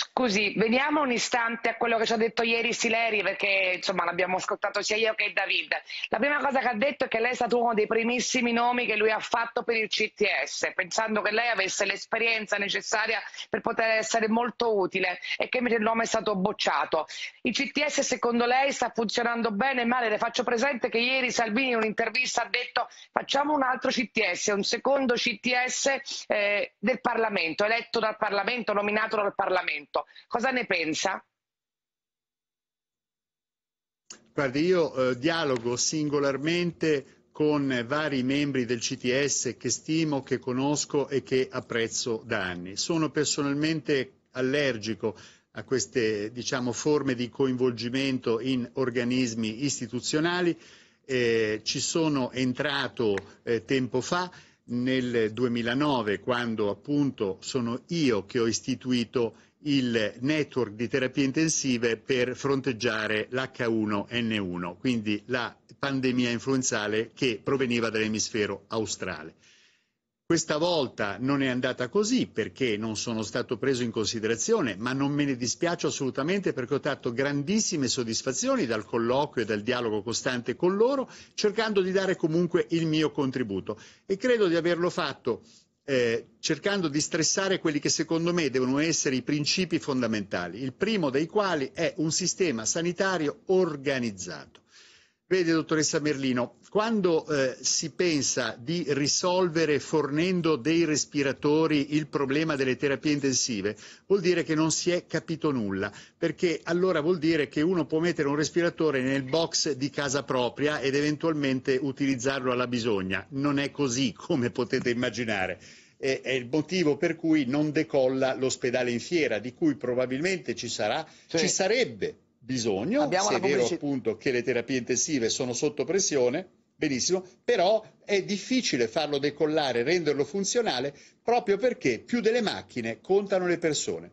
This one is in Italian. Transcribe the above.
Scusi, veniamo un istante a quello che ci ha detto ieri Sileri, perché insomma l'abbiamo ascoltato sia io che David. La prima cosa che ha detto è che lei è stato uno dei primissimi nomi che lui ha fatto per il CTS, pensando che lei avesse l'esperienza necessaria per poter essere molto utile e che invece il nome è stato bocciato. Il CTS secondo lei sta funzionando bene e male? Le faccio presente che ieri Salvini in un'intervista ha detto facciamo un altro CTS, un secondo CTS eh, del Parlamento, eletto dal Parlamento, nominato dal Parlamento momento. Cosa ne pensa? Guardi, io eh, dialogo singolarmente con vari membri del CTS che stimo, che conosco e che apprezzo da anni. Sono personalmente allergico a queste diciamo, forme di coinvolgimento in organismi istituzionali. Eh, ci sono entrato eh, tempo fa, nel 2009, quando appunto sono io che ho istituito il network di terapie intensive per fronteggiare l'H1N1, quindi la pandemia influenzale che proveniva dall'emisfero australe. Questa volta non è andata così perché non sono stato preso in considerazione, ma non me ne dispiace assolutamente perché ho tratto grandissime soddisfazioni dal colloquio e dal dialogo costante con loro, cercando di dare comunque il mio contributo e credo di averlo fatto eh, cercando di stressare quelli che secondo me devono essere i principi fondamentali, il primo dei quali è un sistema sanitario organizzato. Vede, dottoressa Merlino, quando eh, si pensa di risolvere fornendo dei respiratori il problema delle terapie intensive, vuol dire che non si è capito nulla, perché allora vuol dire che uno può mettere un respiratore nel box di casa propria ed eventualmente utilizzarlo alla bisogna. Non è così, come potete immaginare è il motivo per cui non decolla l'ospedale in fiera, di cui probabilmente ci sarà, cioè, ci sarebbe bisogno, Abbiamo se è vero pubblici... appunto che le terapie intensive sono sotto pressione, benissimo, però è difficile farlo decollare, renderlo funzionale, proprio perché più delle macchine contano le persone.